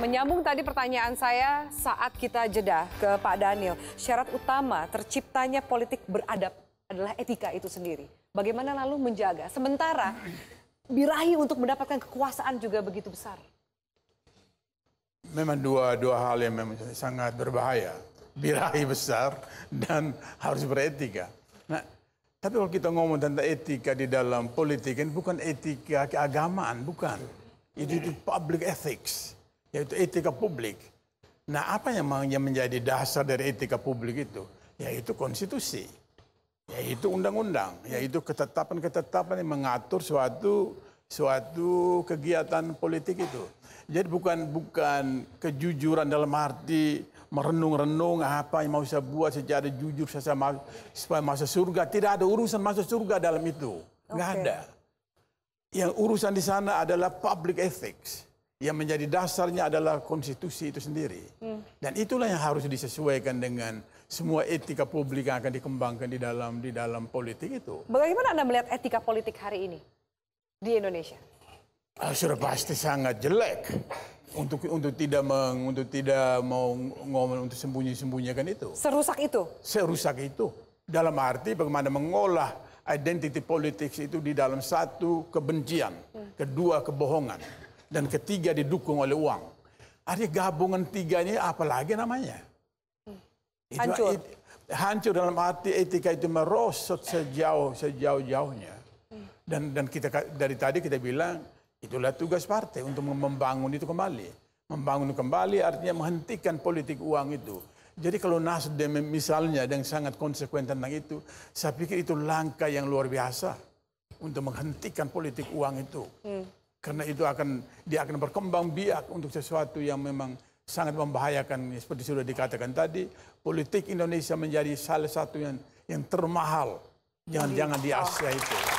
Menyambung tadi pertanyaan saya saat kita jeda ke Pak Daniel, syarat utama terciptanya politik beradab adalah etika itu sendiri. Bagaimana lalu menjaga? Sementara birahi untuk mendapatkan kekuasaan juga begitu besar. Memang dua dua hal yang memang sangat berbahaya. Birahi besar dan harus beretika. Nah, tapi kalau kita ngomong tentang etika di dalam politik, ini bukan etika keagamaan, bukan. Itu, itu public ethics yaitu etika publik. Nah, apa yang menjadi dasar dari etika publik itu? Yaitu konstitusi, yaitu undang-undang, yaitu ketetapan-ketetapan yang mengatur suatu suatu kegiatan politik itu. Jadi bukan bukan kejujuran dalam arti merenung-renung apa yang mau saya buat secara jujur saya supaya masuk surga. Tidak ada urusan masuk surga dalam itu. Enggak okay. ada. Yang urusan di sana adalah public ethics yang menjadi dasarnya adalah konstitusi itu sendiri. Hmm. Dan itulah yang harus disesuaikan dengan semua etika publik yang akan dikembangkan di dalam di dalam politik itu. Bagaimana Anda melihat etika politik hari ini di Indonesia? Ah, sudah pasti sangat jelek untuk untuk tidak meng, untuk tidak mau ngomong untuk sembunyi-sembunyikan itu. Serusak itu. Serusak itu. Dalam arti bagaimana mengolah identity politik itu di dalam satu kebencian, hmm. kedua kebohongan dan ketiga didukung oleh uang. Artinya gabungan tiganya apalagi namanya? Itu, hancur. hancur dalam arti etika itu merosot sejauh sejauh-jauhnya. Dan dan kita dari tadi kita bilang itulah tugas partai untuk membangun itu kembali. Membangun kembali artinya menghentikan politik uang itu. Jadi kalau Nasdem misalnya yang sangat konsekuen tentang itu, saya pikir itu langkah yang luar biasa untuk menghentikan politik uang itu. Hmm. Karena itu akan dia akan berkembang biak untuk sesuatu yang memang sangat membahayakan seperti sudah dikatakan tadi. Politik Indonesia menjadi salah satu yang yang termahal. Jangan-jangan di Asia itu.